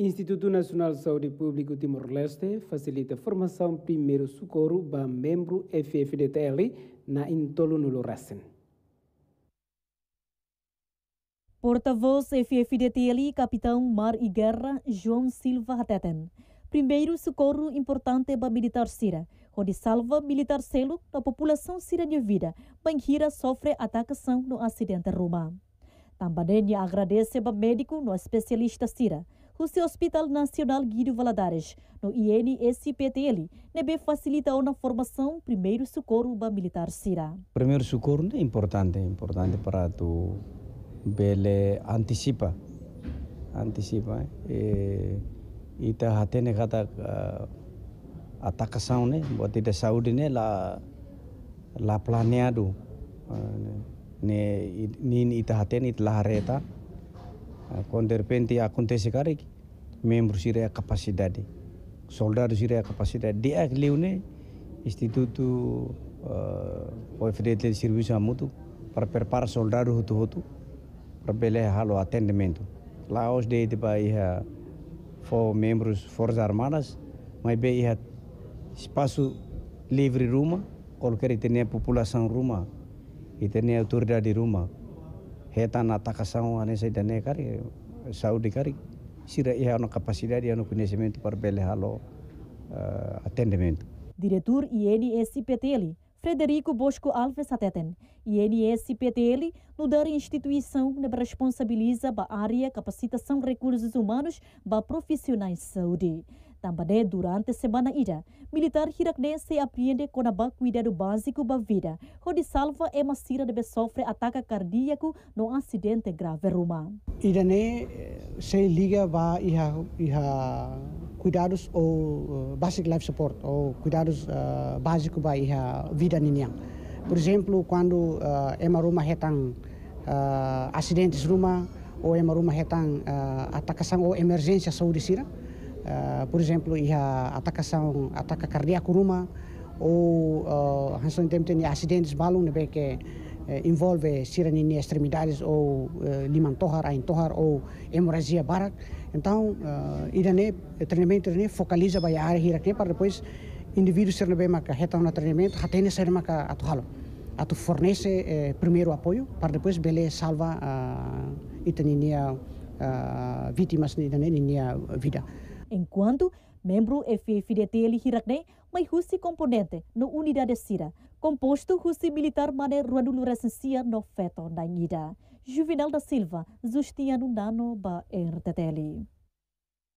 Instituto Nacional de Saúde Pública Timor-Leste facilita formação primeiro socorro para membro FFDTL na Intolo Porta-voz FFDTL, capitão Mar e Guerra, João Silva Hateten. Primeiro socorro importante para militar Sira, onde salva militar selo da população Sira de vida, banhira sofre atacação no acidente Roma. Também agradece para médico no especialista Sira, seu Hospital Nacional Guido Valadares, no INSPTL, nebe facilitou na formação primeiro socorro para militar Sira. Primeiro socorro é importante, é importante para tu bele é, antecipa, anticipa é. é, e ita hatene a atacação, né? Bote de saúde, né? Lá, lá planeado, ah, né? Nin né, ita tá, hatene ita lareta. quando de repente acontece cara membros irem a capacidade soldados irem a capacidade de aquele né instituto uh, eh, ou federal serviço a mudo para preparar soldados itu hoto para bele halo atendimento lá os de de ba iha ya. for membros forças armadas mas be iha ya. rumah, kalau ruma populasi rumah, itu ruma itenia di rumah. Hetana tacação anese dane cari Saúde cari sira ia no capacidade ia no conhecimento para belehalo uh, eh, atendimento. Diretor INSPTL Frederico Bosco Alves Ateten. INSPTL no dar instituição que responsabiliza a área capacitação recursos humanos para profissionais de saúde. Tambadé, durante semana ida militar se hiracnense apreende Conabá cuidado básico Bavida, onde salva é macira de sofre ataque cardíaco no acidente grave ruma. Irane eh, se liga vá iha, iha cuidados ou eh, basic life support, ou cuidados uh, eh, básicos para iha vida ninyang. Por exemplo, quando uh, é uma ruma retang uh, acidentes ruma, ou é uma ruma retang uh, atacação ou emergência saúde sira, ah, por exemplo, a atacação, ataca cardíaco ruma ou uh, ah, hanson tem tem acidentes balão né que eh, envolve siranini extremidades ou uh, eh, liman tohar ain ou hemorragia barak então uh, ah, irane treinamento irane focaliza a área hirakne para depois indivíduos serem bem maca reta no treinamento hatene ser maca atualo atu fornece eh, primeiro apoio para depois bele salva uh, itanini uh, uh, vítimas ni dan ini ya vida. Enquanto membro FFDTL Hirakne, mas Russi componente no unidade Sira, composto Russi militar mane Ruanulu Recensia no feto na Juvenal da Silva, Justiano Nano ba RTTL.